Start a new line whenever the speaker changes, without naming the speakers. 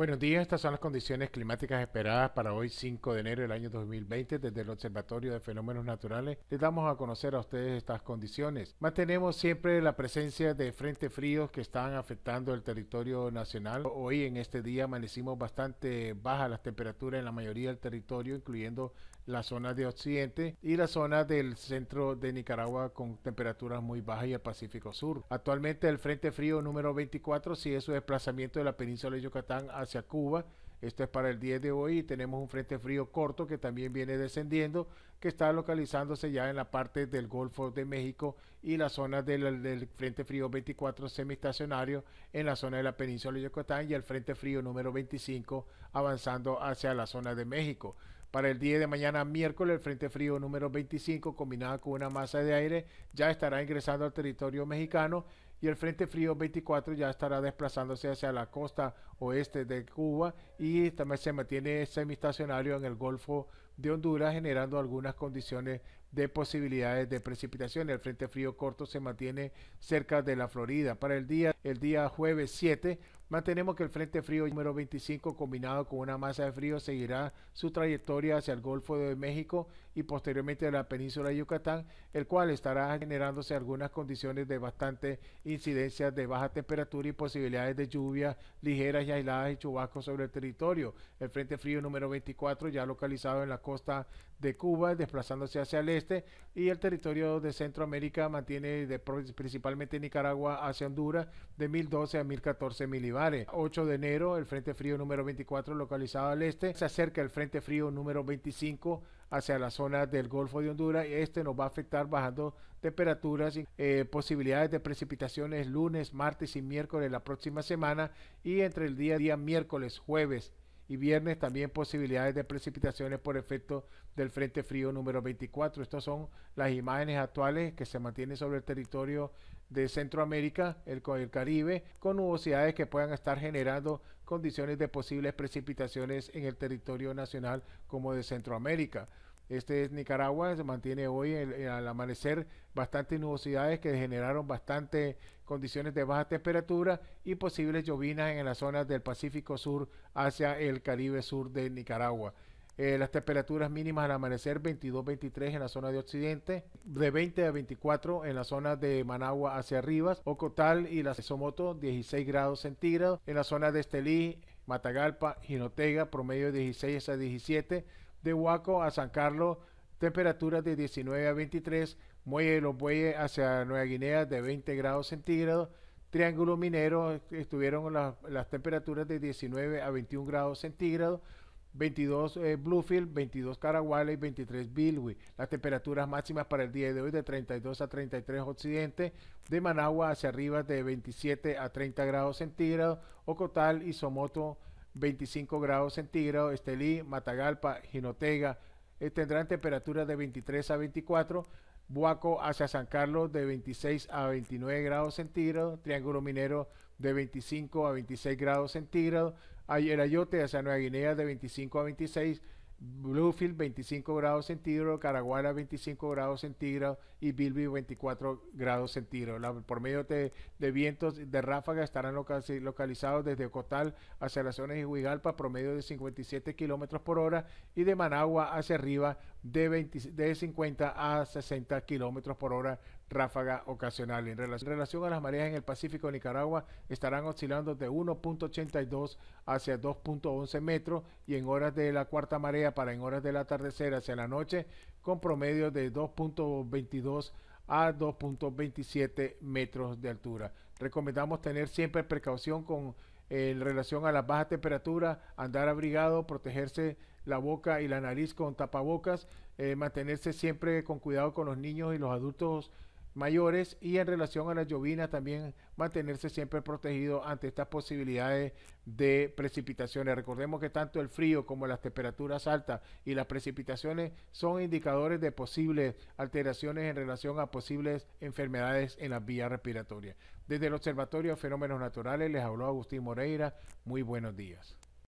Buenos días, estas son las condiciones climáticas esperadas para hoy 5 de enero del año 2020 desde el Observatorio de Fenómenos Naturales. Les damos a conocer a ustedes estas condiciones. Mantenemos siempre la presencia de frentes fríos que están afectando el territorio nacional. Hoy en este día amanecimos bastante bajas las temperaturas en la mayoría del territorio, incluyendo la zona de Occidente y la zona del centro de Nicaragua con temperaturas muy bajas y el Pacífico Sur. Actualmente el Frente Frío número 24 sigue su desplazamiento de la península de Yucatán hacia Cuba. Esto es para el día de hoy tenemos un frente frío corto que también viene descendiendo, que está localizándose ya en la parte del Golfo de México y la zona del, frente frío 24 semiestacionario en la zona de la península de Yucatán y el frente frío número 25 avanzando hacia la zona de México. Para el día de mañana, miércoles, el Frente Frío número 25, combinada con una masa de aire, ya estará ingresando al territorio mexicano y el Frente Frío 24 ya estará desplazándose hacia la costa oeste de Cuba y también se mantiene semistacionario en el Golfo de Honduras generando algunas condiciones de posibilidades de precipitación. El Frente Frío corto se mantiene cerca de la Florida. Para el día, el día jueves 7 Mantenemos que el Frente Frío número 25 combinado con una masa de frío seguirá su trayectoria hacia el Golfo de México y posteriormente a la península de Yucatán, el cual estará generándose algunas condiciones de bastante incidencias de baja temperatura y posibilidades de lluvias ligeras y aisladas y chubascos sobre el territorio. El Frente Frío número 24 ya localizado en la costa de Cuba, desplazándose hacia el este, y el territorio de Centroamérica mantiene principalmente Nicaragua hacia Honduras de 1012 a 1014 milibares. 8 de enero, el Frente Frío número 24 localizado al este, se acerca al Frente Frío número 25 hacia la zona del Golfo de Honduras. Este nos va a afectar bajando temperaturas y eh, posibilidades de precipitaciones lunes, martes y miércoles la próxima semana y entre el día, día miércoles, jueves y viernes también posibilidades de precipitaciones por efecto del Frente Frío número 24. Estas son las imágenes actuales que se mantienen sobre el territorio de Centroamérica, el, el Caribe, con nubosidades que puedan estar generando condiciones de posibles precipitaciones en el territorio nacional como de Centroamérica. Este es Nicaragua, se mantiene hoy eh, al amanecer bastantes nubosidades que generaron bastantes condiciones de baja temperatura y posibles llovinas en las zonas del Pacífico Sur hacia el Caribe Sur de Nicaragua. Eh, las temperaturas mínimas al amanecer 22-23 en la zona de occidente, de 20 a 24 en la zona de Managua hacia arriba, Ocotal y la Somoto 16 grados centígrados, en la zona de Estelí, Matagalpa, Jinotega promedio 16 a 17, de Huaco a San Carlos, temperaturas de 19 a 23, muelle de los bueyes hacia Nueva Guinea de 20 grados centígrados, Triángulo Minero estuvieron las, temperaturas de 19 a 21 grados centígrados, 22 eh, Bluefield, 22 Caraguala y 23 Bilwi. Las temperaturas máximas para el día de hoy de 32 a 33 occidente, de Managua hacia arriba de 27 a 30 grados centígrados, Ocotal y Somoto 25 grados centígrados, Estelí, Matagalpa, Jinotega eh, tendrán temperaturas de 23 a 24, Buaco hacia San Carlos de 26 a 29 grados centígrados, Triángulo Minero de 25 a 26 grados centígrados, Ayerayote hacia Nueva Guinea de 25 a 26 Bluefield 25 grados centígrados, Caraguara 25 grados centígrados y Bilby 24 grados centígrados. por medio de, vientos de ráfaga estarán localizados desde Ocotal hacia las zonas de Huigalpa, promedio de 57 kilómetros por hora, y de Managua hacia arriba, de, 50 a 60 kilómetros por hora ráfaga ocasional. En relación, a las mareas en el Pacífico de Nicaragua, estarán oscilando de 1.82 hacia 2.11 metros y en horas de la cuarta marea para en horas del atardecer hacia la noche, con promedio de 2.22 a 2.27 metros de altura. Recomendamos tener siempre precaución con eh, en relación a las bajas temperaturas, andar abrigado, protegerse la boca y la nariz con tapabocas, eh, mantenerse siempre con cuidado con los niños y los adultos mayores y en relación a las llovinas también mantenerse siempre protegido ante estas posibilidades de precipitaciones. Recordemos que tanto el frío como las temperaturas altas y las precipitaciones son indicadores de posibles alteraciones en relación a posibles enfermedades en las vías respiratorias. Desde el Observatorio de Fenómenos Naturales les habló Agustín Moreira. Muy buenos días.